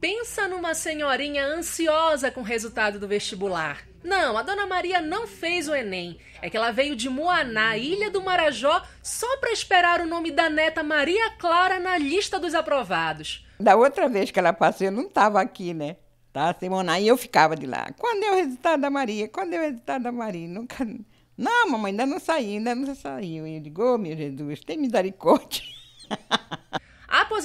Pensa numa senhorinha ansiosa com o resultado do vestibular. Não, a Dona Maria não fez o Enem. É que ela veio de Moaná, Ilha do Marajó, só para esperar o nome da neta Maria Clara na lista dos aprovados. Da outra vez que ela passou, eu não estava aqui, né? Tá, Simona, e eu ficava de lá. Quando é o resultado da Maria? Quando é o resultado da Maria? Nunca... Não, mamãe, ainda não saiu, ainda não saiu. E eu digo, oh, meu Jesus, tem misericórdia.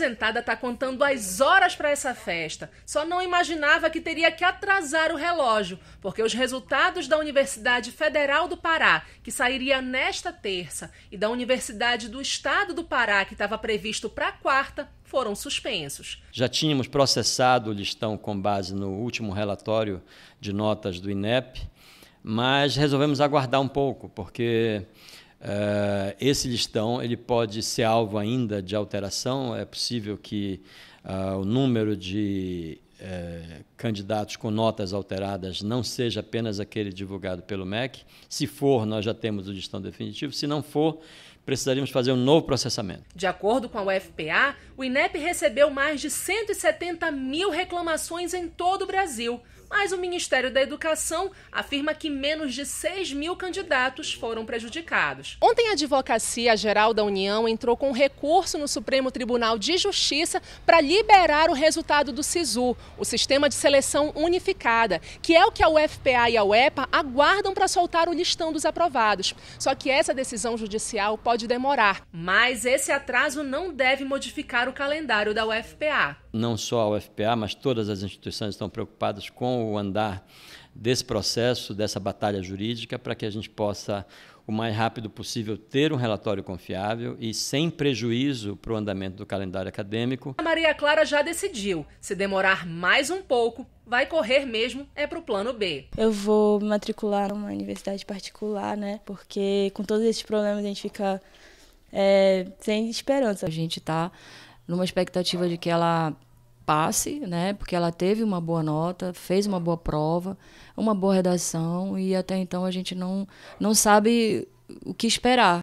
aposentada tá contando as horas para essa festa. Só não imaginava que teria que atrasar o relógio, porque os resultados da Universidade Federal do Pará, que sairia nesta terça, e da Universidade do Estado do Pará, que estava previsto para quarta, foram suspensos. Já tínhamos processado o listão com base no último relatório de notas do INEP, mas resolvemos aguardar um pouco, porque Uh, esse listão ele pode ser alvo ainda de alteração. É possível que uh, o número de uh, candidatos com notas alteradas não seja apenas aquele divulgado pelo MEC. Se for, nós já temos o listão definitivo. Se não for, precisaríamos fazer um novo processamento. De acordo com a UFPA, o INEP recebeu mais de 170 mil reclamações em todo o Brasil mas o Ministério da Educação afirma que menos de 6 mil candidatos foram prejudicados. Ontem, a Advocacia Geral da União entrou com recurso no Supremo Tribunal de Justiça para liberar o resultado do SISU, o Sistema de Seleção Unificada, que é o que a UFPA e a UEPA aguardam para soltar o listão dos aprovados. Só que essa decisão judicial pode demorar. Mas esse atraso não deve modificar o calendário da UFPA não só a UFPA, mas todas as instituições estão preocupadas com o andar desse processo, dessa batalha jurídica, para que a gente possa, o mais rápido possível, ter um relatório confiável e sem prejuízo para o andamento do calendário acadêmico. A Maria Clara já decidiu. Se demorar mais um pouco, vai correr mesmo é para o plano B. Eu vou me matricular numa universidade particular, né? Porque com todos esses problemas a gente fica é, sem esperança. A gente está numa expectativa de que ela passe, né? Porque ela teve uma boa nota, fez uma boa prova, uma boa redação e até então a gente não não sabe o que esperar,